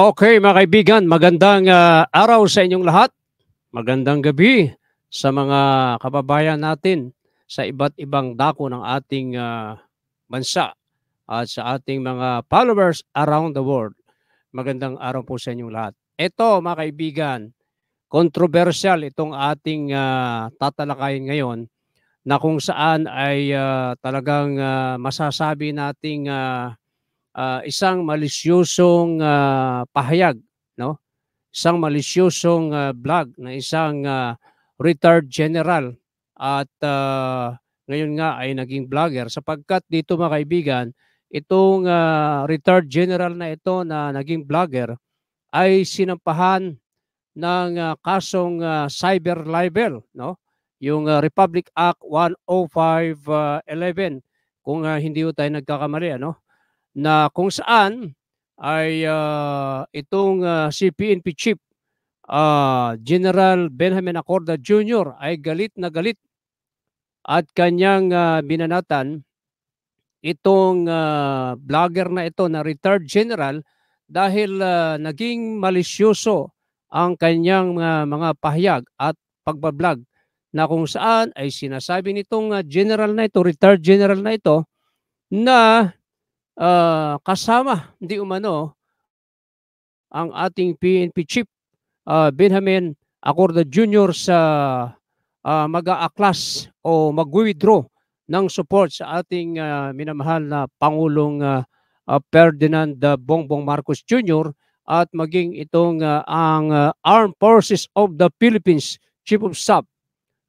Okay mga kaibigan, magandang uh, araw sa inyong lahat. Magandang gabi sa mga kababayan natin sa iba't ibang dako ng ating uh, bansa at sa ating mga followers around the world. Magandang araw po sa inyong lahat. Ito mga kaibigan, controversial itong ating uh, tatalakayin ngayon na kung saan ay uh, talagang uh, masasabi nating uh, uh, isang malisyosong uh, pahayag, no? Isang malisyosong uh, vlog na isang uh, retired general at uh, ngayon nga ay naging vlogger sapagkat dito mga kaibigan, itong uh, retired general na ito na naging vlogger ay sinampahan ng uh, kasong uh, cyber libel, no? Yung uh, Republic Act 10511 uh, kung uh, hindi tayo nagkakamali, ano? na kung saan ay uh, itong uh, ah, CPNP chief uh, General Benjamin Acorda Jr. ay galit na galit at kanyang uh, binanatan itong uh, vlogger na ito na retired general dahil uh, naging malisyoso ang kanyang uh, mga pahayag at pagbablog na kung saan ay sinasabi nitong uh, general na ito, retired general na ito, na uh, kasama di umano ang ating PNP chief uh, Benjamin Acorda Jr. sa uh, ah, mag-aaklas o mag-withdraw ng support sa ating uh, minamahal na Pangulong uh, uh, Ferdinand Bongbong Marcos Jr. at maging itong uh, ang uh, Armed Forces of the Philippines Chief of Staff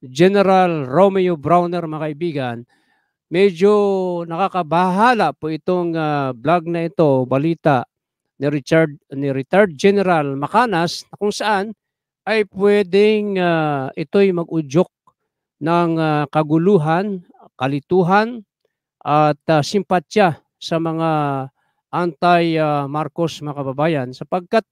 General Romeo Browner mga kaibigan medyo nakakabahala po itong uh, vlog na ito, balita ni Richard ni retired General Macanas na kung saan ay pwedeng uh, ito'y mag-udyok ng uh, kaguluhan, kalituhan at uh, simpatya sa mga anti-Marcos uh, mga kababayan sapagkat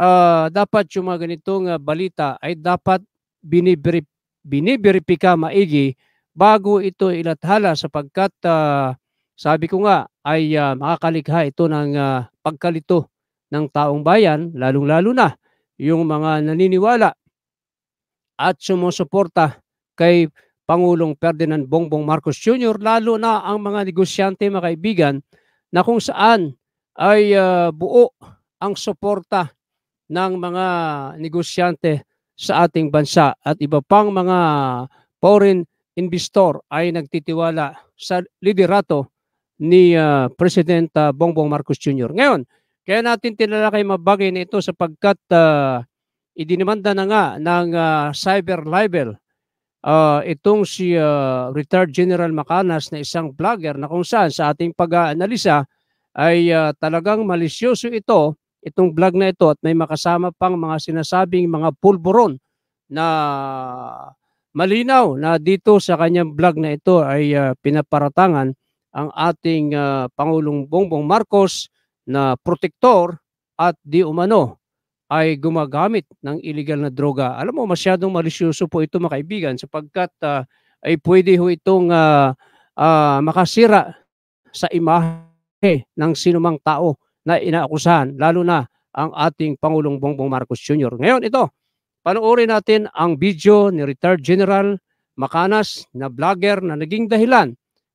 uh, dapat yung mga ganitong uh, balita ay dapat binibiripika maigi bago ito ilathala sapagkat uh, sabi ko nga ay uh, makakalikha ito ng uh, pagkalito ng taong bayan, lalong-lalo na yung mga naniniwala at sumusuporta kay Pangulong Ferdinand Bongbong Marcos Jr., lalo na ang mga negosyante, mga kaibigan, na kung saan ay uh, buo ang suporta ng mga negosyante sa ating bansa at iba pang mga foreign investor ay nagtitiwala sa liderato ni uh, President uh, Bongbong Marcos Jr. Ngayon, kaya natin tinalakay mabagay na ito sapagkat uh, idinimanda na nga ng uh, cyber libel uh, itong si uh, retired General Macanas na isang vlogger na kung saan sa ating pag-aanalisa ay uh, talagang malisyoso ito, itong vlog na ito at may makasama pang mga sinasabing mga pulburon na malinaw na dito sa kanyang vlog na ito ay uh, pinaparatangan ang ating uh, Pangulong Bongbong Marcos na protektor at di umano ay gumagamit ng illegal na droga. Alam mo, masyadong malisyoso po ito mga kaibigan sapagkat uh, ay pwede ho itong uh, uh, makasira sa imahe ng sinumang tao na inaakusahan, lalo na ang ating Pangulong Bongbong Marcos Jr. Ngayon, ito, panoorin natin ang video ni retired General Makanas na vlogger na naging dahilan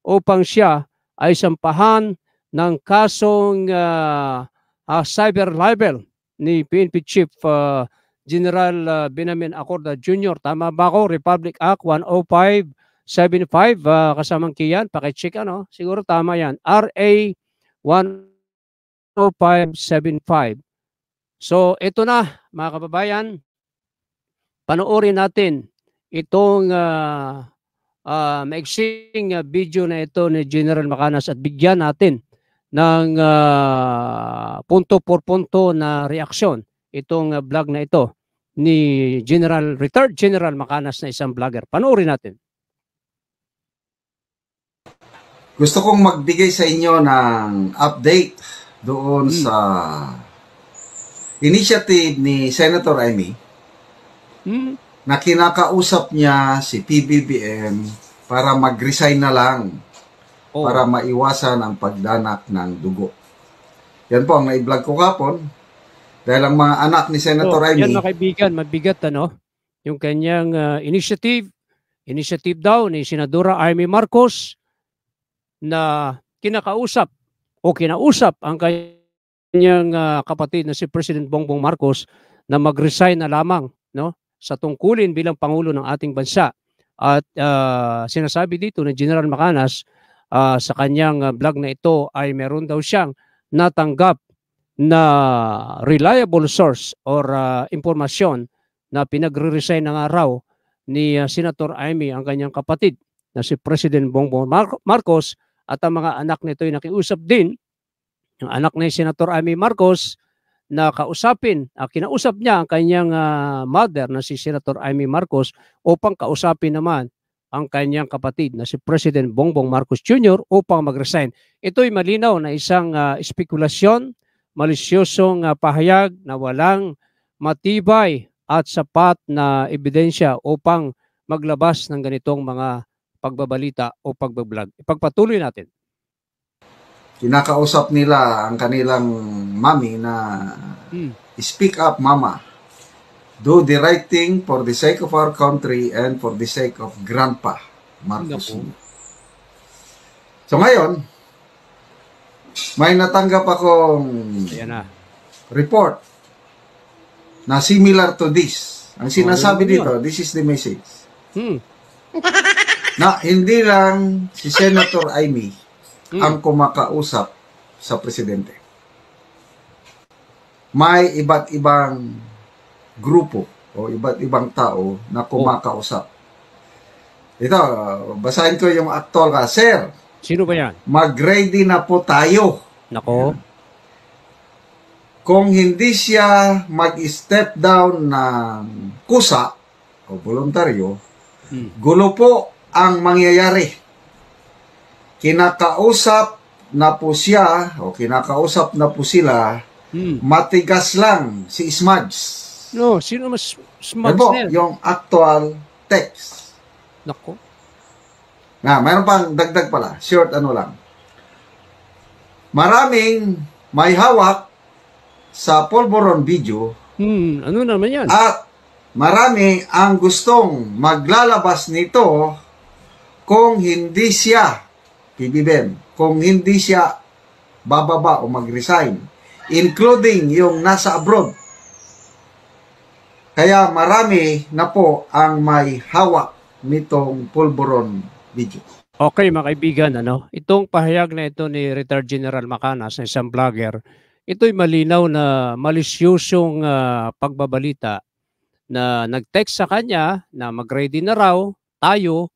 upang siya ay sampahan ng kasong uh, uh, cyber libel ni PNP Chief uh, General uh, Benjamin Acorda Jr. Tama ba ako? Republic Act 10575 uh, kasamang kiyan. Pakicheck ano? Siguro tama yan. RA 10575. So ito na mga kababayan panoorin natin itong uh, uh, maiksing uh, video na ito ni General Macanas at bigyan natin ng uh, punto por punto na reaksyon itong uh, vlog na ito ni General retired General Macanas na isang vlogger. Panoorin natin. Gusto kong magbigay sa inyo ng update doon hmm. sa initiative ni Senator Amy Hmm? Na kinakausap niya si PBBM para mag-resign na lang oh. para maiwasan ang pagdanak ng dugo. Yan po ang nai-vlog ko kapon. Dahil ang mga anak ni Senator so, oh, Yan mga kaibigan, mabigat ano? Yung kanyang uh, initiative, initiative daw ni Senadora Army Marcos na kinakausap o kinausap ang kanyang uh, kapatid na si President Bongbong Marcos na mag-resign na lamang, no? sa tungkulin bilang Pangulo ng ating bansa. At uh, sinasabi dito ni General Macanas uh, sa kanyang ah, vlog na ito ay meron daw siyang natanggap na reliable source or uh, impormasyon na pinagre-resign ng araw ni uh, Senator Amy ang kanyang kapatid na si President Bongbong Mar- Marcos at ang mga anak nito ay nakiusap din. Yung anak ni Senator Amy Marcos na kausapin, uh, kinausap niya ang kanyang uh, mother na si Senator Amy Marcos upang kausapin naman ang kanyang kapatid na si President Bongbong Marcos Jr. upang mag-resign. Ito'y malinaw na isang uh, ah, spekulasyon, malisyosong uh, pahayag na walang matibay at sapat na ebidensya upang maglabas ng ganitong mga pagbabalita o pagbablog. Ipagpatuloy natin kinakausap nila ang kanilang mami na hmm. speak up mama do the right thing for the sake of our country and for the sake of grandpa Marcos so ngayon may natanggap akong na. report na similar to this ang sinasabi dito this is the message hmm. na hindi lang si Senator Amy mm. ang kumakausap sa presidente. May iba't ibang grupo o iba't ibang tao na oh. kumakausap. Ito, basahin ko yung aktor ka. Sir, Sino ba yan? mag-ready na po tayo. Nako. Kung hindi siya mag-step down ng kusa o voluntaryo, hmm. gulo po ang mangyayari kinakausap na po siya o kinakausap na po sila hmm. matigas lang si Smudge. No, sino mas Smudge po, na yung actual text. Nako. Na, mayroon pang dagdag pala. Short ano lang. Maraming may hawak sa polvoron video. Hmm, ano naman yan? At marami ang gustong maglalabas nito kung hindi siya PBBM, kung hindi siya bababa o mag-resign, including yung nasa abroad. Kaya marami na po ang may hawak nitong pulburon video. Okay mga kaibigan, ano? itong pahayag na ito ni retired General Macanas, isang vlogger, ito'y malinaw na malisyosong uh, pagbabalita na nag-text sa kanya na mag-ready na raw tayo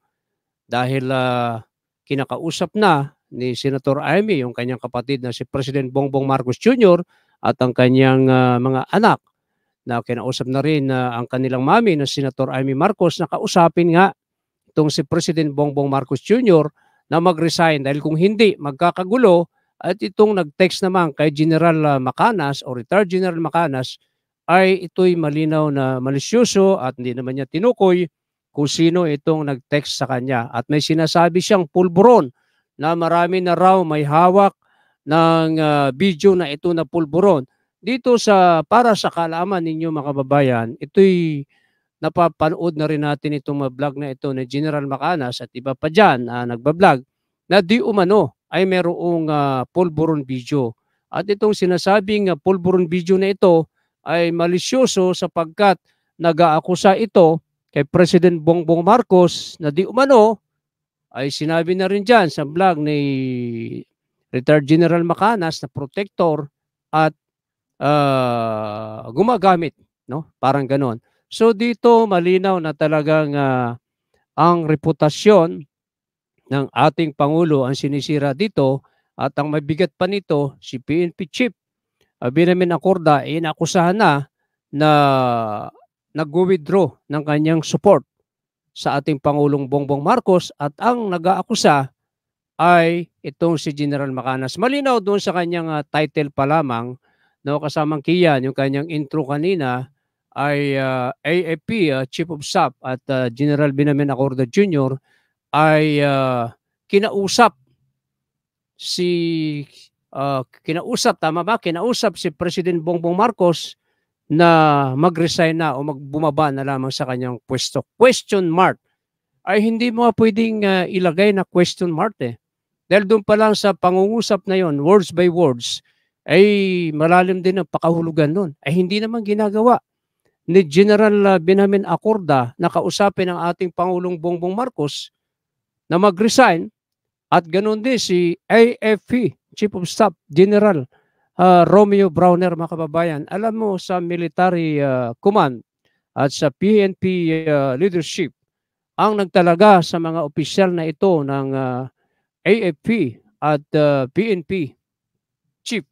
dahil uh, kinakausap na ni Senator Amy yung kanyang kapatid na si President Bongbong Marcos Jr. at ang kanyang uh, mga anak na kinausap na rin uh, ang kanilang mami na Senator Amy Marcos na kausapin nga itong si President Bongbong Marcos Jr. na mag-resign dahil kung hindi magkakagulo at itong nag-text naman kay General ah, Macanas o retired General Macanas ay ito'y malinaw na malisyoso at hindi naman niya tinukoy kung sino itong nag-text sa kanya. At may sinasabi siyang pulburon na marami na raw may hawak ng uh, video na ito na pulburon. Dito sa para sa kaalaman ninyo mga kababayan, ito'y napapanood na rin natin itong vlog na ito ni General Macanas at iba pa dyan uh, nagbablog na di umano ay merong uh, pulburon video. At itong sinasabing uh, pulburon video na ito ay malisyoso sapagkat nag-aakusa ito kay President Bongbong Marcos na di umano ay sinabi na rin dyan sa vlog ni retired General Macanas na protector at uh, gumagamit no parang ganon so dito malinaw na talagang uh, ang reputasyon ng ating pangulo ang sinisira dito at ang mabigat pa nito si PNP chief uh, Benjamin Acorda inakusahan na na nag-withdraw ng kanyang support sa ating Pangulong Bongbong Marcos at ang nag-aakusa ay itong si General Macanas. Malinaw doon sa kanyang uh, title pa lamang, no, kasamang Kian, yung kanyang intro kanina ay uh, ah, AAP, uh, ah, Chief of Staff at uh, General Benjamin Acorda Jr. ay uh, kinausap si uh, kinausap tama ba? Kinausap si President Bongbong Marcos na mag-resign na o magbumaba na lamang sa kanyang pwesto. Question mark. Ay hindi mo pwedeng uh, ilagay na question mark eh. Dahil doon pa lang sa pangungusap na yon, words by words, ay malalim din ang pakahulugan nun. Ay hindi naman ginagawa ni General ah, Benjamin Acorda na kausapin ang ating Pangulong Bongbong Marcos na mag-resign at ganoon din si AFP, Chief of Staff General uh, Romeo Browner mga kababayan. Alam mo sa military uh, command at sa PNP uh, ah, leadership ang nagtalaga sa mga opisyal na ito ng uh, AFP at uh, PNP chief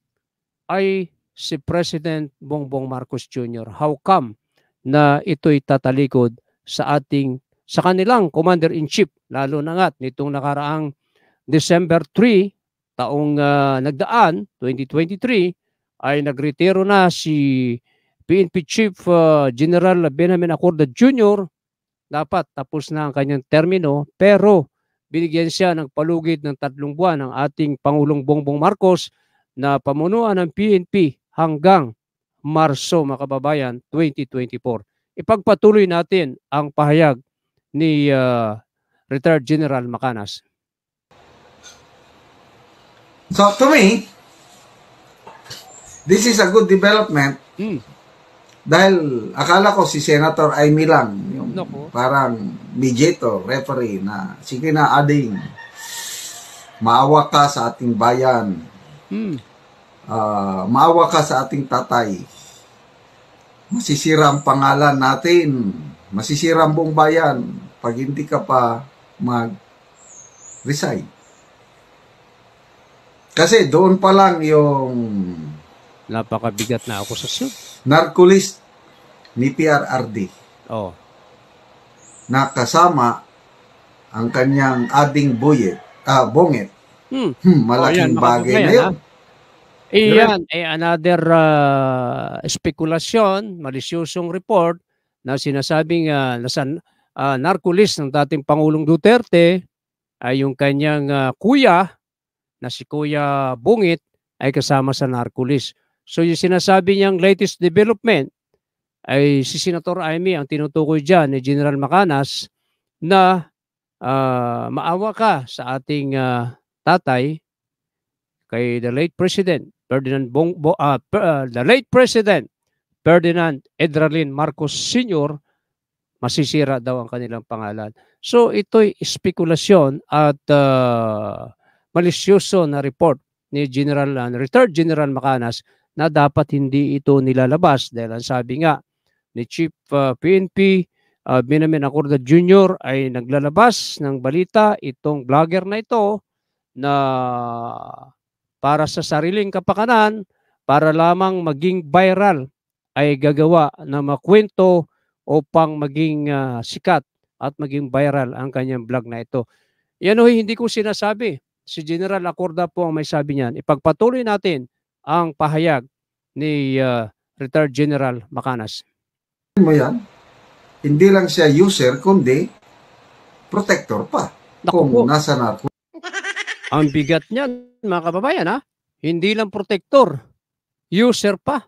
ay si President Bongbong Marcos Jr. How come na ito'y tatalikod sa ating sa kanilang commander-in-chief lalo na nga't nitong nakaraang December 3 taong uh, nagdaan, 2023, ay nagretiro na si PNP Chief uh, General Benjamin Acorda Jr. Dapat tapos na ang kanyang termino pero binigyan siya ng palugid ng tatlong buwan ng ating Pangulong Bongbong Marcos na pamunuan ng PNP hanggang Marso, mga kababayan, 2024. Ipagpatuloy natin ang pahayag ni uh, Retired General Macanas. So to me, this is a good development. Mm. Dahil akala ko si Senator Amy lang, yung Naku. parang midget referee na sige na ading, maawa ka sa ating bayan. Mm. Uh, maawa ka sa ating tatay. Masisira ang pangalan natin. Masisira ang buong bayan pag hindi ka pa mag-resign. Kasi doon pa lang yung... Napakabigat na akusasyon. Narcolist ni PRRD. Oo. Oh. Nakasama ang kanyang ading boyet, ah, bonget. Hmm. hmm oh, malaking oh, yan, bagay na yun. Iyan ay eh, another uh, spekulasyon, malisyosong report na sinasabing uh, ah, nasa uh, ah, narcolis ng dating Pangulong Duterte ay yung kanyang uh, kuya na si Kuya Bungit ay kasama sa Narcolis. So yung sinasabi niyang latest development ay si Senator Amy ang tinutukoy diyan ni General Macanas na uh, maawa ka sa ating uh, tatay kay the late President Ferdinand Bong, Bo, uh, ah, per, uh, the late President Ferdinand Edralin Marcos Sr. masisira daw ang kanilang pangalan. So ito'y spekulasyon at uh, malisyoso oh, na report ni General uh, Retired General Macanas na dapat hindi ito nilalabas dahil ang sabi nga ni Chief uh, ah, PNP uh, ah, Benjamin Acorda Jr. ay naglalabas ng balita itong vlogger na ito na para sa sariling kapakanan para lamang maging viral ay gagawa na makwento upang maging uh, sikat at maging viral ang kanyang vlog na ito. Yan o oh, eh, hindi ko sinasabi si General Acorda po ang may sabi niyan. Ipagpatuloy natin ang pahayag ni uh, retired General Macanas. Mo yan, hindi lang siya user kundi protector pa. Naku kung po. nasa narko. Ang bigat niyan, mga kababayan ha. Hindi lang protector, user pa.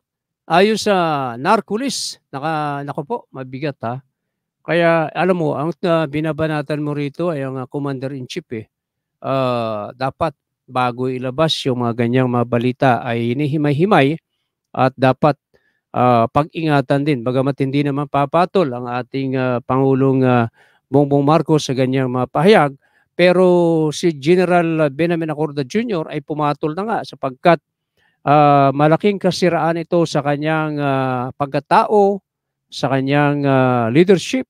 Ayon sa narcolis, naka, naku po, mabigat ha. Kaya alam mo, ang uh, binabanatan mo rito ay ang uh, commander-in-chief eh uh, dapat bago ilabas yung mga ganyang mga balita ay hinihimay-himay at dapat uh, pag-ingatan din. Bagamat hindi naman papatol ang ating uh, Pangulong uh, Bongbong Marcos sa ganyang mga pahayag, pero si General Benjamin Acorda Jr. ay pumatol na nga sapagkat uh, malaking kasiraan ito sa kanyang uh, pagkatao, sa kanyang uh, leadership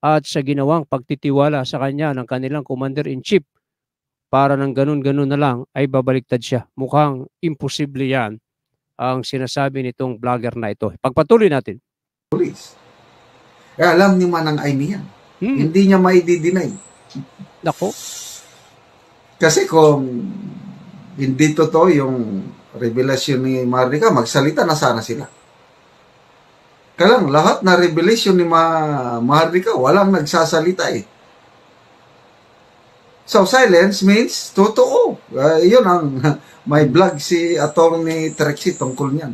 at sa ginawang pagtitiwala sa kanya ng kanilang commander-in-chief para ng ganun-ganun na lang ay babaliktad siya. Mukhang imposible yan ang sinasabi nitong vlogger na ito. Pagpatuloy natin. Police. Eh, alam niyo man ang yan. Hmm. Hindi niya maidi-deny. Nako. Kasi kung hindi totoo yung revelation ni Marika, magsalita na sana sila. Kaya lang, lahat na revelation ni Ma Maharlika, walang nagsasalita eh. So, silence means totoo. Uh, yun ang may vlog si Attorney Trixie tungkol niyan.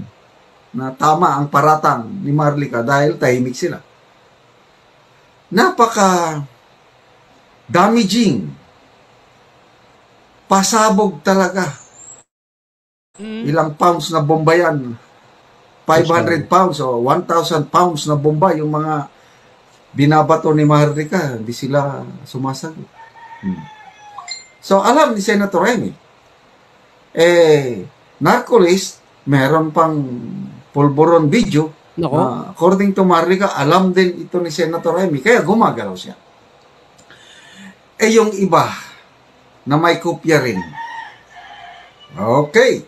Na tama ang paratang ni Marlica dahil tahimik sila. Napaka damaging. Pasabog talaga. Mm. Ilang pounds na bomba yan. 500 pounds o 1,000 pounds na bomba yung mga binabato ni Marlica. Hindi sila sumasagot. Hmm. So, alam ni Senator Remy. Eh, narcolist, meron pang pulburon video. Nako. according to Marlica, alam din ito ni Senator Remy. Kaya gumagalaw siya. Eh, yung iba na may kopya rin. Okay.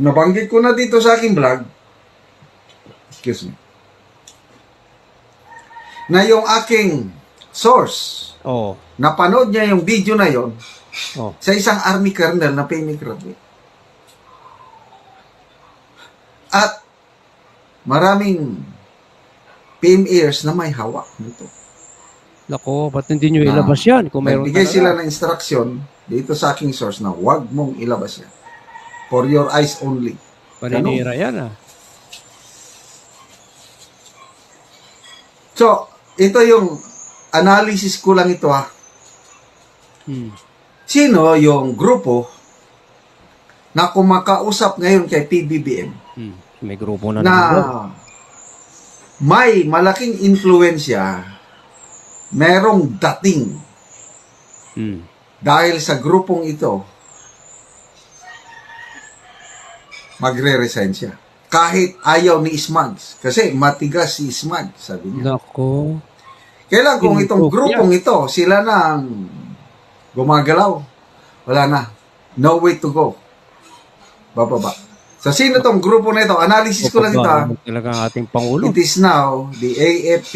Nabanggit ko na dito sa aking vlog. Excuse me. Na yung aking source. Oh. Napanood niya yung video na yon oh. sa isang army colonel na pinigraduate. At maraming ears na may hawak nito. Nako, ba't hindi nyo ilabas yan? Kung meron nagbigay na sila ng instruction dito sa aking source na huwag mong ilabas yan. For your eyes only. Paninira yan ah. So, ito yung analysis ko lang ito ha. Hmm. Sino yung grupo na kumakausap ngayon kay PBBM? Hmm. May grupo na na may malaking influensya merong dating hmm. dahil sa grupong ito magre-resign siya kahit ayaw ni Ismags kasi matigas si Ismags sabi niya Nako. Kailan kung itong grupong ito, sila na ang gumagalaw, wala na. No way to go. Bababa. Sa sino tong grupo na ito? Analysis ko lang ito. Talaga ang ating Pangulo. It is now the AFP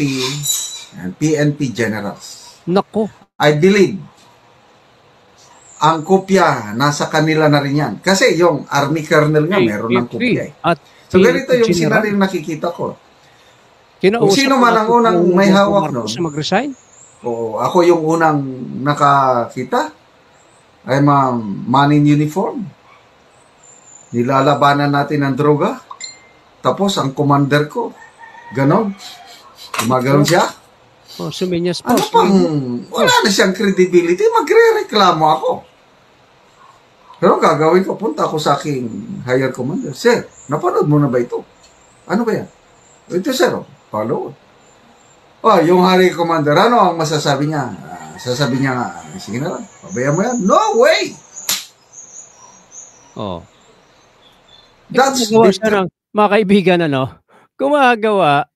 and PNP generals. Nako. I believe ang kopya nasa kanila na rin yan. Kasi yung army colonel nga meron ng kopya eh. So ganito yung sinabi yung nakikita ko Kinausap Sino man ang unang may hawak no? Marcos mag-resign? O ako yung unang nakakita. ay ma'am, man in uniform. Nilalabanan natin ang droga. Tapos ang commander ko, ganon. Gumagano siya. Oh, oh suminyas po. Ano pang, wala na siyang credibility. Magre-reklamo ako. Pero gagawin ko, punta ako sa aking higher commander. Sir, napanood mo na ba ito? Ano ba yan? Ito, sir, oh followed. Oh, yung Hari Commander, ano ang masasabi niya? Uh, sasabi niya nga, ah, sige na lang, pabayaan mo yan. No way! Oh. That's Ito, siya ng, mga kaibigan, ano, gumagawa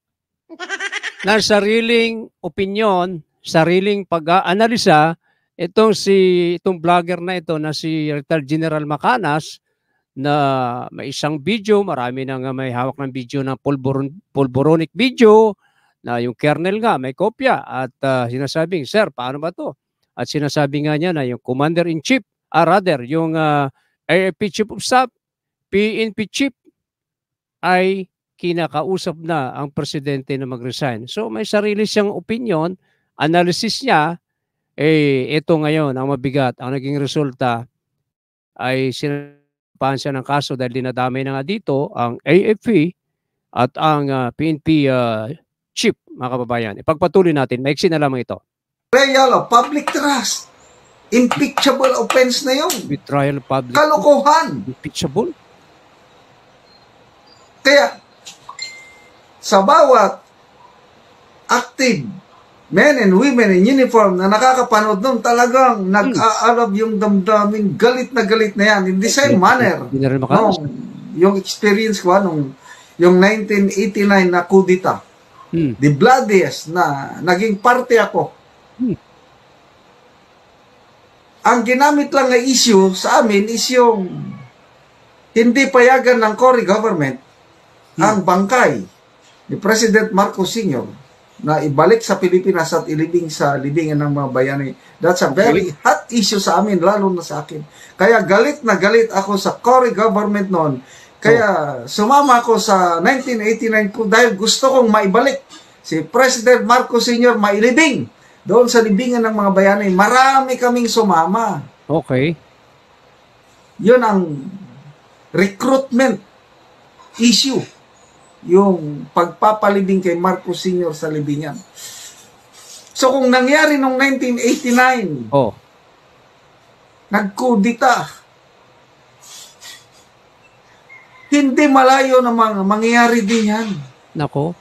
ng sariling opinion, sariling pag aanalisa itong si itong vlogger na ito na si Retired General Macanas na may isang video, marami nang may hawak ng video na pulburon, pulburonic video na yung kernel nga may kopya at uh, sinasabing, sir, paano ba to? At sinasabi nga niya na yung commander-in-chief, or ah, rather, yung uh, ah, AFP chief of staff, PNP chief, ay kinakausap na ang presidente na mag-resign. So may sarili siyang opinion, analysis niya, eh ito ngayon ang mabigat, ang naging resulta ay sinasabi nagsampan siya ng kaso dahil dinadami na nga dito ang AFP at ang uh, ah, PNP uh, ah, chief, mga kababayan. Ipagpatuloy natin, maiksi na lamang ito. Betrayal of public trust. Impeachable offense na yun. Betrayal of public Kalokohan. Impeachable? Kaya, sa bawat active men and women in uniform na nakakapanood nun, talagang nag-aalab yung damdamin, galit na galit na yan, in the same manner. No, yung experience ko, nung, yung 1989 na kudita, hmm. the bloodiest na naging parte ako. Hmm. Ang ginamit lang na issue sa amin is yung hindi payagan ng Cory government hmm. ang bangkay ni President Marcos Sr na ibalik sa Pilipinas at ilibing sa libingan ng mga bayani. That's a very hot issue sa amin, lalo na sa akin. Kaya galit na galit ako sa Cory government noon. Kaya oh. sumama ako sa 1989 ko dahil gusto kong maibalik si President Marcos Sr. mailibing doon sa libingan ng mga bayani. Marami kaming sumama. Okay. Yun ang recruitment issue yung pagpapalibing kay Marcos Sr. sa libingan. So kung nangyari noong 1989, oh. nagkudita, hindi malayo na mga mangyayari din yan. Nako.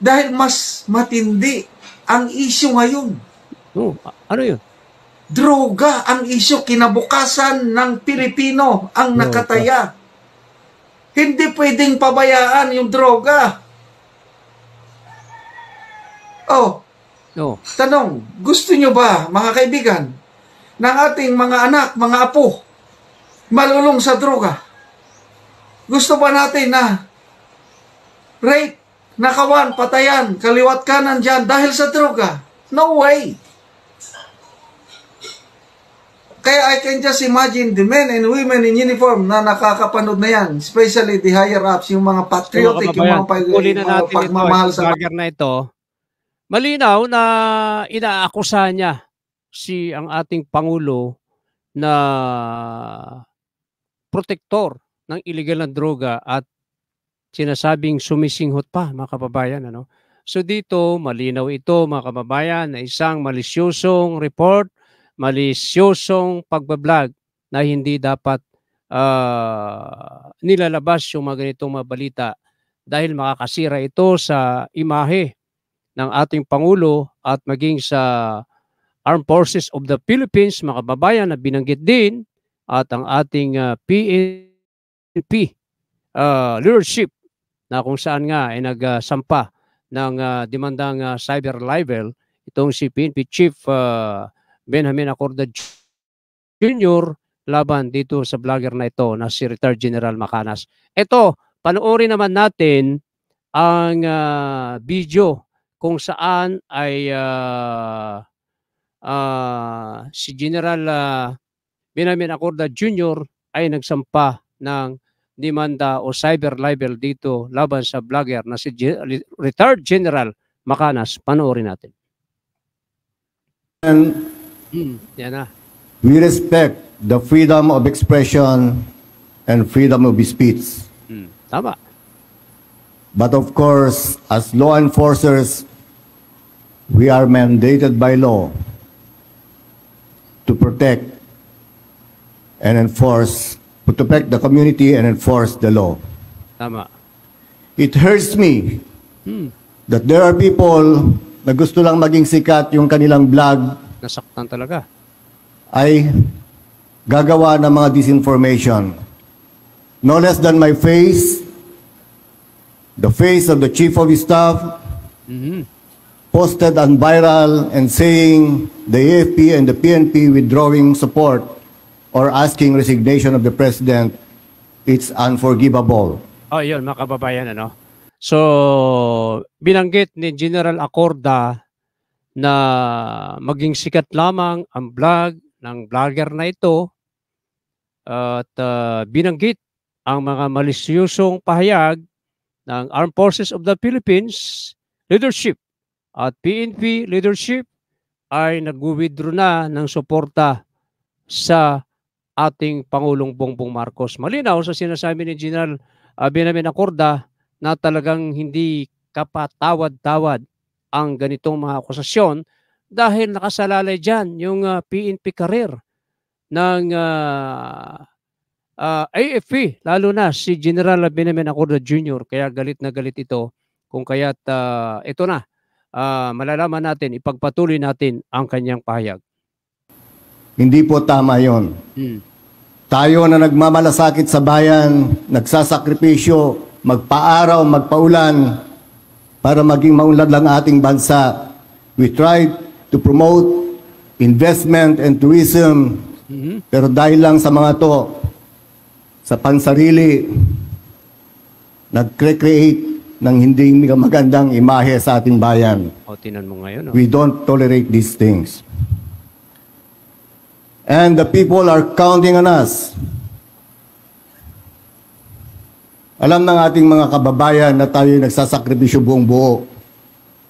Dahil mas matindi ang isyo ngayon. Oh, ano yun? Droga ang isyo kinabukasan ng Pilipino ang nakataya. No, hindi pwedeng pabayaan yung droga. Oh, no. tanong, gusto nyo ba, mga kaibigan, ng ating mga anak, mga apo, malulong sa droga? Gusto ba natin na rape, nakawan, patayan, kaliwat kanan dyan dahil sa droga? No way! Kaya I can just imagine the men and women in uniform na nakakapanood na yan, especially the higher ups, yung mga patriotic, so, yung mga, pag, Uli na natin pagmamahal ito, sa... Vlogger na ito, malinaw na inaakusa niya si ang ating Pangulo na protektor ng illegal na droga at sinasabing sumisinghot pa, mga kababayan. Ano? So dito, malinaw ito, mga kababayan, na isang malisyosong report malisyosong pagbablog na hindi dapat uh, nilalabas yung mga ganitong mga dahil makakasira ito sa imahe ng ating Pangulo at maging sa Armed Forces of the Philippines, mga kababayan na binanggit din at ang ating uh, ah, PNP uh, ah, leadership na kung saan nga ay nagsampa uh, ng uh, demandang uh, cyber libel itong si PNP Chief uh, Benjamin Acorda Jr. laban dito sa vlogger na ito na si Retired General Macanas. Ito, panoorin naman natin ang uh, video kung saan ay uh, uh, si General uh, Benjamin Acorda Jr. ay nagsampa ng demanda o cyber libel dito laban sa vlogger na si G retired General Macanas. Panoorin natin. And Mm, yan na. We respect the freedom of expression and freedom of speech. Mm, tama. But of course, as law enforcers, we are mandated by law to protect and enforce, to protect the community and enforce the law. Tama. It hurts me hmm. that there are people na gusto lang maging sikat yung kanilang blog nasaktan talaga. Ay gagawa ng mga disinformation. No less than my face, the face of the chief of staff, mm-hmm. posted on viral and saying the AFP and the PNP withdrawing support or asking resignation of the president, it's unforgivable. Oh, yun, mga kababayan, ano? So, binanggit ni General Acorda na maging sikat lamang ang vlog ng vlogger na ito at uh, binanggit ang mga malisyosong pahayag ng Armed Forces of the Philippines leadership at PNP leadership ay nag-withdraw na ng suporta sa ating Pangulong Bongbong Marcos. Malinaw sa sinasabi ni General uh, Benjamin Acorda na talagang hindi kapatawad-tawad ang ganitong mga akusasyon dahil nakasalalay dyan yung uh, ah, PNP career ng uh, uh, ah, AFP, ah, lalo na si General Benjamin Acorda Jr. Kaya galit na galit ito kung kaya't uh, ito na, uh, malalaman natin, ipagpatuloy natin ang kanyang pahayag. Hindi po tama yon. Hmm. Tayo na nagmamalasakit sa bayan, nagsasakripisyo, magpaaraw, magpaulan, para maging maunlad lang ating bansa. We tried to promote investment and tourism, mm-hmm. pero dahil lang sa mga to, sa pansarili, nag-create ng hindi magandang imahe sa ating bayan. O, tinan mo ngayon. Oh. We don't tolerate these things. And the people are counting on us. Alam ng ating mga kababayan na tayo nagsasakripisyo buong buo.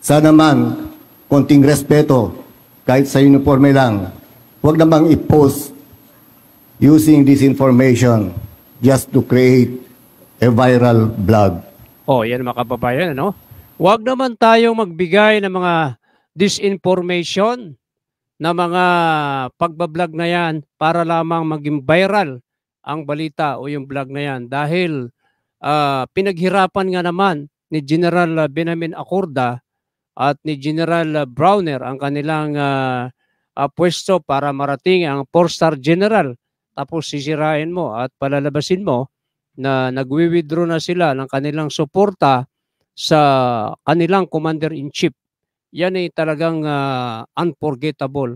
Sana man, konting respeto, kahit sa uniforme lang, huwag namang i-post using disinformation just to create a viral blog. Oh, yan mga kababayan, ano? Huwag naman tayong magbigay ng mga disinformation na mga pagbablog na yan para lamang maging viral ang balita o yung blog na yan dahil uh, pinaghirapan nga naman ni General ah, Benjamin Acorda at ni General ah, Browner ang kanilang uh, uh, pwesto para marating ang four-star general. Tapos sisirain mo at palalabasin mo na nagwi-withdraw na sila ng kanilang suporta sa kanilang commander-in-chief. Yan ay talagang uh, unforgettable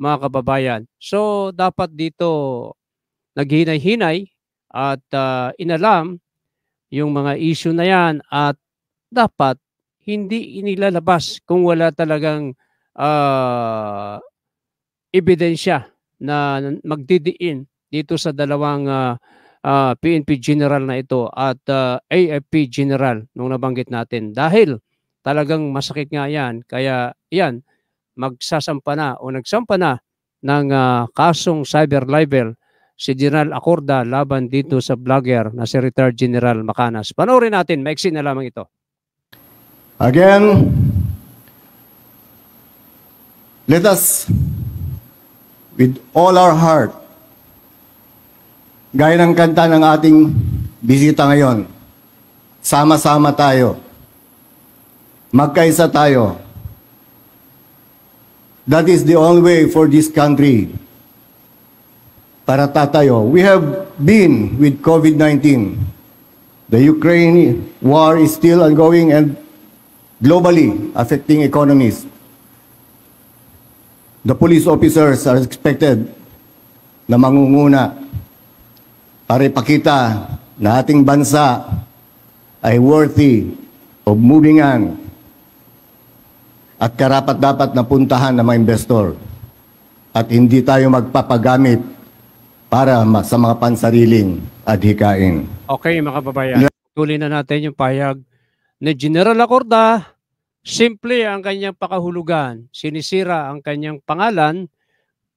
mga kababayan. So dapat dito naghinay-hinay at uh, inalam yung mga issue na yan at dapat hindi inilalabas kung wala talagang uh, ebidensya na magdidiin dito sa dalawang uh, ah, uh, ah, PNP General na ito at uh, AFP General nung nabanggit natin dahil talagang masakit nga yan kaya yan magsasampa na o nagsampa na ng uh, kasong cyber libel si General Acorda laban dito sa vlogger na si Retired General Macanas. Panoorin natin, maiksi na lamang ito. Again, let us with all our heart gaya ng kanta ng ating bisita ngayon, sama-sama tayo, magkaisa tayo. That is the only way for this country para tatayo. We have been with COVID-19. The Ukraine war is still ongoing and globally affecting economies. The police officers are expected na mangunguna para ipakita na ating bansa ay worthy of moving on at karapat-dapat na puntahan ng mga investor at hindi tayo magpapagamit para sa mga pansariling adhikain. Okay, mga kababayan. Tuloy na natin yung payag ni General Acorda. Simple ang kanyang pakahulugan. Sinisira ang kanyang pangalan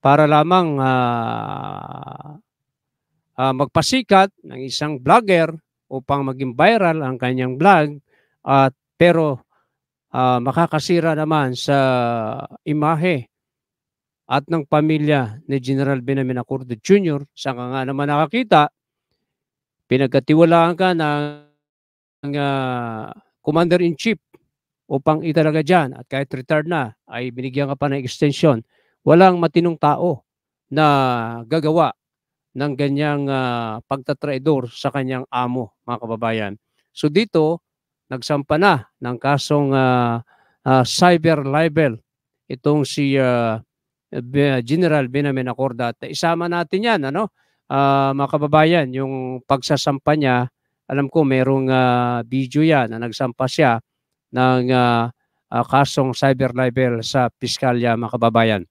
para lamang ah, ah, magpasikat ng isang vlogger upang maging viral ang kanyang vlog at pero ah, makakasira naman sa imahe at ng pamilya ni General Benjamin Accordo Jr. sa ka nga naman nakakita, pinagkatiwalaan ka ng uh, Commander-in-Chief upang italaga dyan at kahit retired na ay binigyan ka pa ng extension. Walang matinong tao na gagawa ng ganyang uh, pagtatraidor sa kanyang amo, mga kababayan. So dito, nagsampa na ng kasong uh, uh, cyber libel itong si uh, General Benjamin Accorda. At isama natin yan, ano, uh, mga kababayan, yung pagsasampa niya, alam ko merong uh, video yan na nagsampa siya ng uh, uh, kasong cyber libel sa Piskalya, mga kababayan.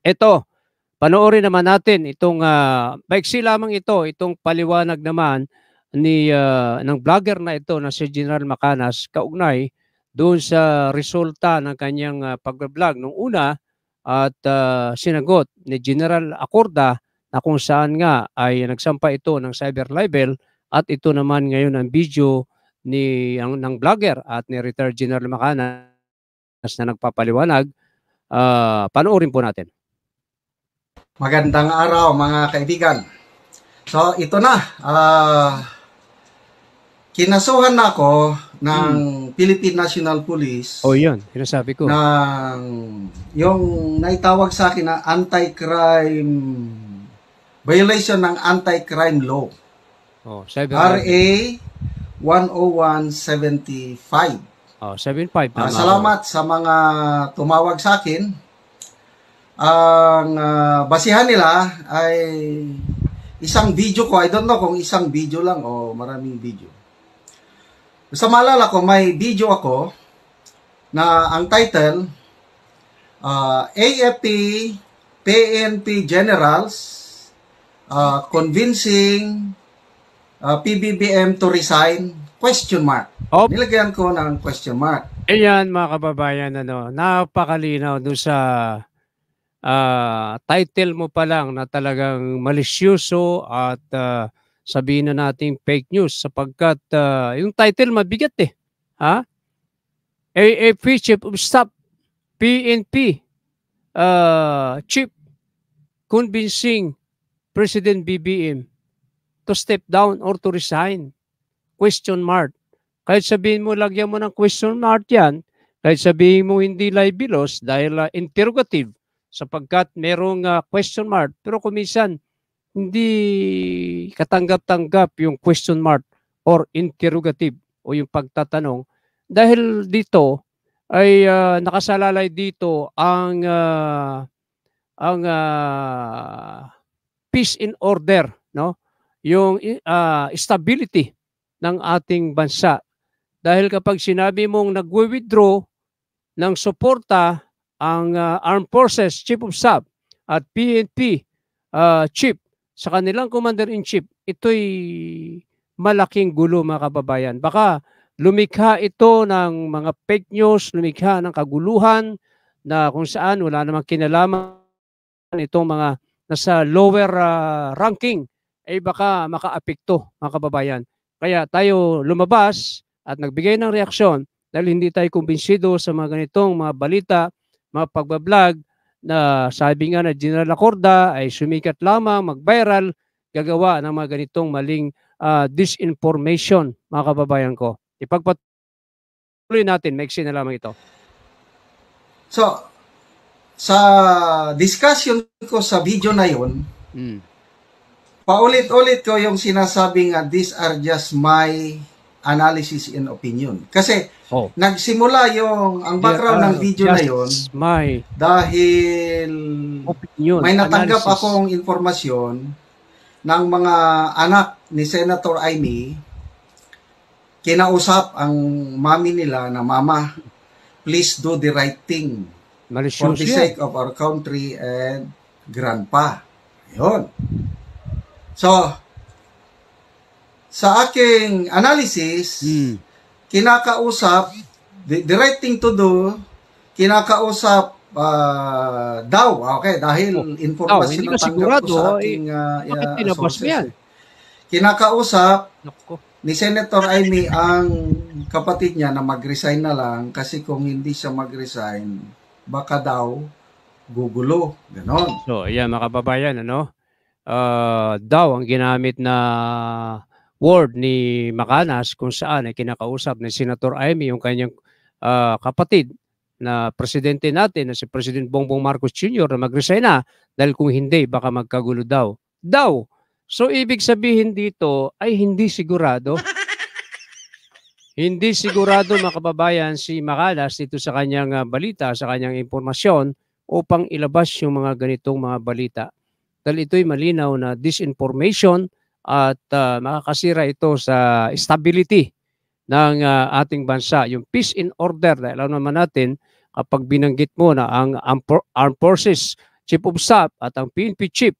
Ito, panoorin naman natin itong, uh, baiksi lamang ito, itong paliwanag naman ni uh, ng vlogger na ito na si General Macanas kaugnay doon sa resulta ng kanyang uh, pag-vlog. Nung una, at uh, sinagot ni General Acorda na kung saan nga ay nagsampa ito ng cyber libel at ito naman ngayon ang video ni ang, ng vlogger at ni retired General Macanas na nagpapaliwanag. Uh, panoorin po natin. Magandang araw mga kaibigan. So ito na, uh, kinasuhan na ako ng hmm. Philippine National Police. Oh, yun. Sinasabi ko. Ng, yung naitawag sa akin na anti-crime, violation ng anti-crime law. Oh, cyber RA 10175. Oh, 75 uh, ah, Salamat sa mga tumawag sa akin. Ang uh, basihan nila ay isang video ko. I don't know kung isang video lang o maraming video sa maalala ko, may video ako na ang title, uh, AFP, PNP Generals, uh, Convincing uh, PBBM to Resign, question mark. Oh. Nilagyan ko ng question mark. Ayan mga kababayan, ano, napakalinaw doon sa uh, title mo pa lang na talagang malisyoso at uh, sabihin na nating fake news sapagkat uh, yung title mabigat eh. Ha? AFP Chief of Staff, PNP uh, ah, Chief convincing President BBM to step down or to resign. Question mark. Kahit sabihin mo, lagyan mo ng question mark yan, kahit sabihin mo hindi libelous dahil uh, interrogative sapagkat merong uh, question mark. Pero kuminsan, hindi katanggap-tanggap yung question mark or interrogative o yung pagtatanong dahil dito ay uh, nakasalalay dito ang uh, ang uh, peace in order no yung uh, stability ng ating bansa dahil kapag sinabi mong nagwi-withdraw ng suporta ang uh, armed forces chief of staff at PNP uh, chief sa kanilang commander-in-chief, ito'y malaking gulo mga kababayan. Baka lumikha ito ng mga fake news, lumikha ng kaguluhan na kung saan wala namang kinalaman itong mga nasa lower uh, ranking ay eh, baka makaapekto mga kababayan. Kaya tayo lumabas at nagbigay ng reaksyon dahil hindi tayo kumbinsido sa mga ganitong mga balita, mga pagbablog na sabi nga na General Acorda ay sumikat lamang mag-viral gagawa ng mga ganitong maling uh, disinformation mga kababayan ko. Ipagpatuloy natin, maiksi na lamang ito. So, sa discussion ko sa video na yon, mm. paulit-ulit ko yung sinasabing uh, these are just my analysis and opinion. Kasi oh. nagsimula yung ang background ng video na yon my dahil opinion, may natanggap analysis. akong informasyon ng mga anak ni Senator Amy kinausap ang mami nila na mama please do the right thing Malicious for the yeah. sake of our country and grandpa. Yun. So, sa aking analysis, mm. kinakausap, the, right thing to do, kinakausap uh, daw, ah, okay, dahil hmm. information oh, na tanggap sigurado, ko sa eh. aking uh, uh, sources. Yan? Eh. Kinakausap Naku. ni Senator Amy ang kapatid niya na mag-resign na lang kasi kung hindi siya mag-resign, baka daw gugulo. Ganon. So, ayan yeah, mga kababayan, ano? Uh, daw ang ginamit na ward ni Macanas kung saan ay kinakausap ni Senator Amy yung kanyang uh, kapatid na presidente natin na si President Bongbong Marcos Jr. na mag-resign na dahil kung hindi baka magkagulo daw. Daw! So ibig sabihin dito ay hindi sigurado hindi sigurado makababayan si Macanas dito sa kanyang ah, balita, sa kanyang impormasyon upang ilabas yung mga ganitong mga balita. Dahil ito'y malinaw na disinformation at uh, ah, makakasira ito sa stability ng uh, ating bansa. Yung peace in order, dahil alam naman natin kapag binanggit mo na ang Armed Forces Chief of Staff at ang PNP Chief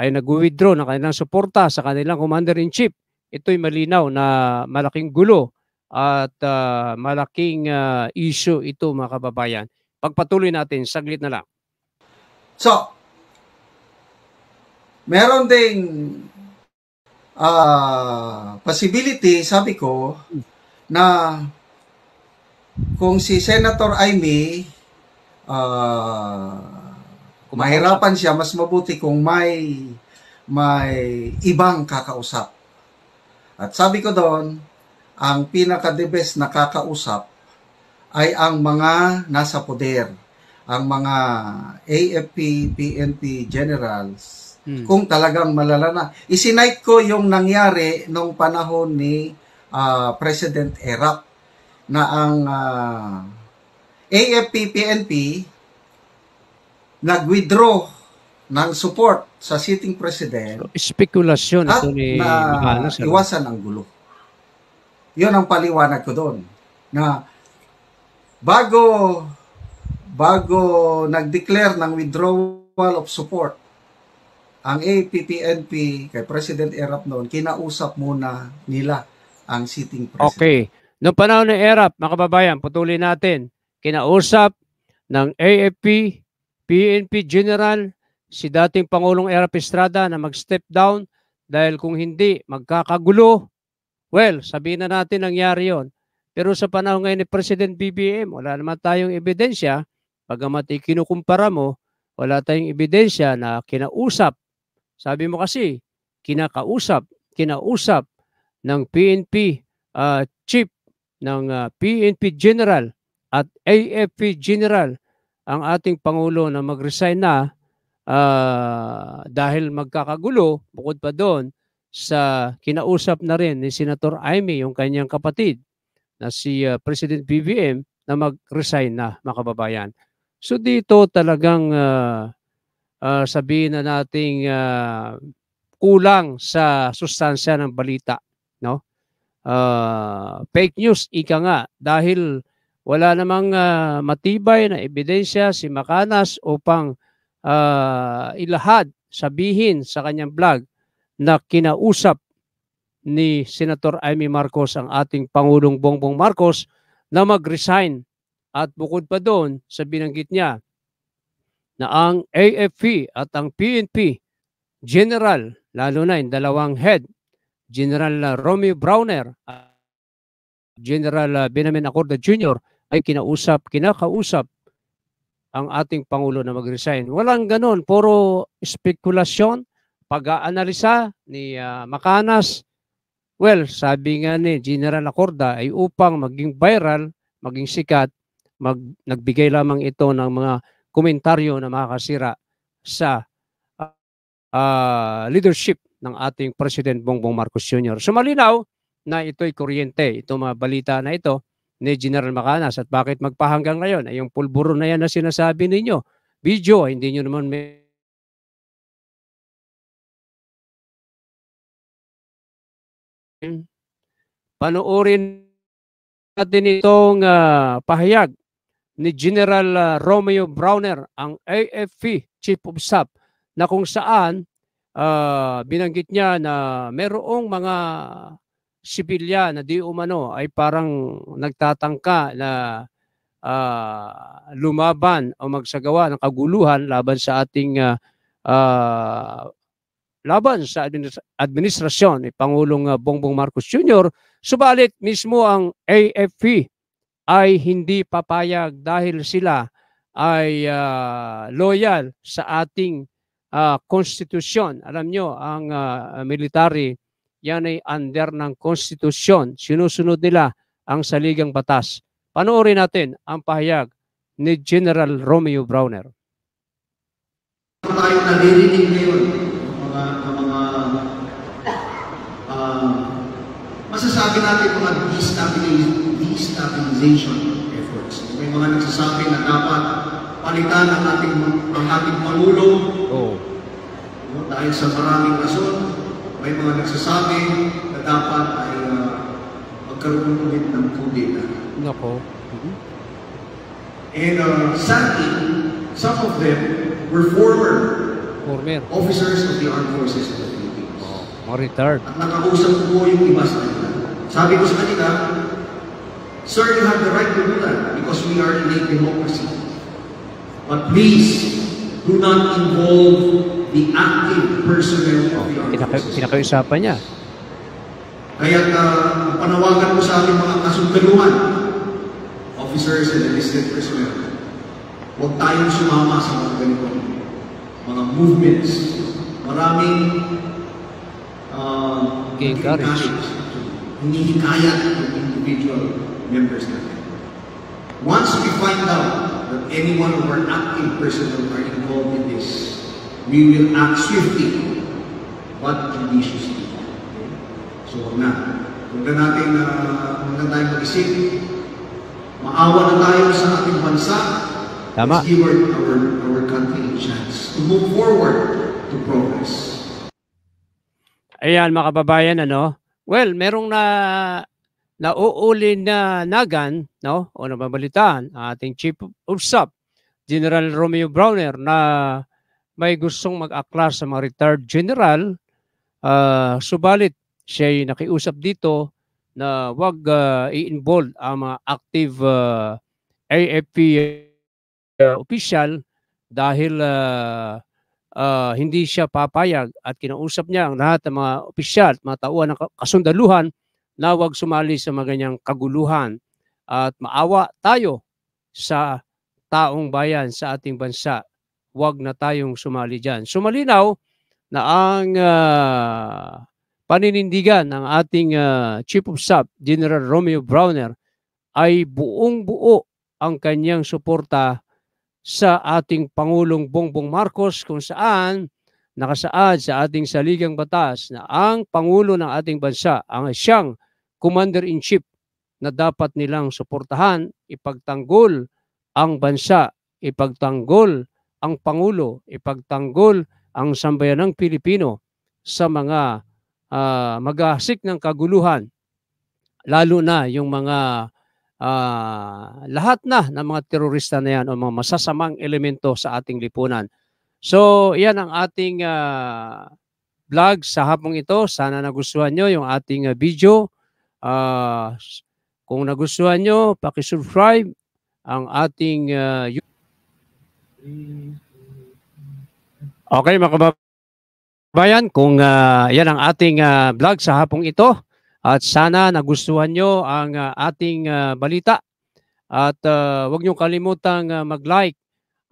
ay nag-withdraw ng kanilang suporta sa kanilang Commander-in-Chief. Ito'y malinaw na malaking gulo at uh, malaking uh, issue ito mga kababayan. Pagpatuloy natin, saglit na lang. So, meron ding uh, possibility, sabi ko, na kung si Senator Aimee uh, mahirapan siya, mas mabuti kung may may ibang kakausap. At sabi ko doon, ang pinaka-the na kakausap ay ang mga nasa poder, ang mga AFP, PNP generals, hmm. kung talagang malala na. Isinight ko yung nangyari nung panahon ni uh, President Erap na ang uh, ah, AFP-PNP nag-withdraw ng support sa sitting president. So, spekulasyon ito ni na iwasan ang gulo. Yun ang paliwanag ko doon. Na bago bago nag-declare ng withdrawal of support ang APPNP kay President Erap noon, kinausap muna nila ang sitting president. Okay. Noong panahon ni Erap, mga kababayan, patuloy natin, kinausap ng AFP, PNP General, si dating Pangulong Erap Estrada na mag-step down dahil kung hindi, magkakagulo. Well, sabihin na natin nangyari yon. Pero sa panahon ngayon ni President BBM, wala naman tayong ebidensya. Pagamat ikinukumpara mo, wala tayong ebidensya na kinausap sabi mo kasi, kinakausap, kinausap ng PNP uh, ah, chief, ng uh, ah, PNP general at AFP general ang ating Pangulo na mag-resign na uh, dahil magkakagulo bukod pa doon sa kinausap na rin ni Senator Aimee, yung kanyang kapatid na si uh, President BBM na mag-resign na, mga kababayan. So dito talagang uh, uh, sabihin na nating uh, kulang sa sustansya ng balita, no? Uh, fake news ika nga dahil wala namang uh, matibay na ebidensya si Makanas upang uh, ilahad sabihin sa kanyang blog na kinausap ni Senator Amy Marcos ang ating Pangulong Bongbong Marcos na mag-resign at bukod pa doon sa binanggit niya na ang AFP at ang PNP general, lalo na yung dalawang head, General ah, Romeo Browner at General ah, Benjamin Accorda Jr. ay kinausap, kinakausap ang ating Pangulo na mag-resign. Walang ganun, puro spekulasyon, pag-aanalisa ni uh, ah, Makanas. Well, sabi nga ni General Accorda ay upang maging viral, maging sikat, mag, nagbigay lamang ito ng mga komentaryo na makakasira sa uh, leadership ng ating President Bongbong Marcos Jr. So malinaw na ito'y kuryente, itong mga balita na ito ni General Macanas at bakit magpahanggang ngayon ay yung pulburo na yan na sinasabi ninyo. Video, hindi nyo naman may panoorin natin itong uh, pahayag ni General uh, Romeo Browner, ang AFP Chief of Staff, na kung saan uh, binanggit niya na merong mga sibilya na di umano ay parang nagtatangka na uh, lumaban o magsagawa ng kaguluhan laban sa ating uh, uh, laban sa administrasyon ni Pangulong Bongbong Marcos Jr. Subalit mismo ang AFP ay hindi papayag dahil sila ay uh, loyal sa ating uh, konstitusyon. Alam nyo, ang uh, military, yan ay under ng konstitusyon. Sinusunod nila ang saligang batas. Panoorin natin ang pahayag ni General Romeo Browner. Tayo naririnig ngayon mga, mga uh, masasabi natin mga disability destabilization efforts. May mga nagsasabi na dapat palitan ang ating, ang ating Pangulo oh. no, dahil sa maraming rason. May mga nagsasabi na dapat ay uh, magkaroon ulit ng kudeta. Nako. Mm-hmm. And uh, sadly, some of them were former former officers of the armed forces of the Philippines. Oh, retired. At nakausap ko yung iba sa kanila. Sabi ko sa kanila, Sir, you have the right to do that because we are in a democracy. But please, do not involve the active personnel of the armed forces. Pinakausapan niya. Kaya uh, ah, panawagan ko sa ating mga kasundaluhan, officers and enlisted personnel, huwag tayong sumama sa mga ganitong mga movements. Maraming uh, ah, encourage. Hinihikayat ng individual members natin. Once we find out that anyone who are active personnel are involved in this, we will act swiftly but judiciously. Okay? So huwag na. Huwag na natin na uh, huwag na tayo mag-isip. Maawa na tayo sa ating bansa. Tama. Let's give our, our, our country a chance to move forward to progress. Ayan mga kababayan, ano? Well, merong na na nagan, no, o nababalitaan ating Chief of SAP, General Romeo Browner na may gustong mag-aklas sa mga retired general, uh, subalit siya'y nakiusap dito na wag uh, i-involve ang mga active uh, ah, AFP uh, official dahil uh, uh, hindi siya papayag at kinausap niya ang lahat ng mga opisyal, mga tauhan ng kasundaluhan na huwag sumali sa mga ganyang kaguluhan at maawa tayo sa taong bayan sa ating bansa. Huwag na tayong sumali dyan. Sumalinaw na ang uh, paninindigan ng ating uh, Chief of Staff, General Romeo Browner, ay buong-buo ang kanyang suporta sa ating Pangulong Bongbong Marcos kung saan nakasaad sa ating saligang batas na ang Pangulo ng ating bansa ang siyang commander-in-chief na dapat nilang suportahan, ipagtanggol ang bansa, ipagtanggol ang Pangulo, ipagtanggol ang sambayanang Pilipino sa mga uh, ah, maghahasik ng kaguluhan, lalo na yung mga uh, lahat na ng mga terorista na yan o mga masasamang elemento sa ating lipunan. So, yan ang ating uh, vlog sa hapong ito. Sana nagustuhan nyo yung ating uh, video. Uh, kung nagustuhan nyo, pakisubscribe ang ating uh, Okay mga kababayan, kung uh, yan ang ating uh, vlog sa hapong ito at sana nagustuhan nyo ang uh, ating uh, balita at uh, huwag nyo kalimutang uh, mag-like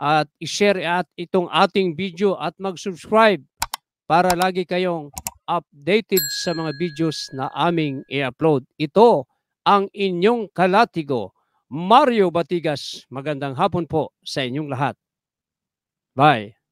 at i-share at itong ating video at mag-subscribe para lagi kayong updated sa mga videos na aming i-upload. Ito ang inyong kalatigo, Mario Batigas. Magandang hapon po sa inyong lahat. Bye.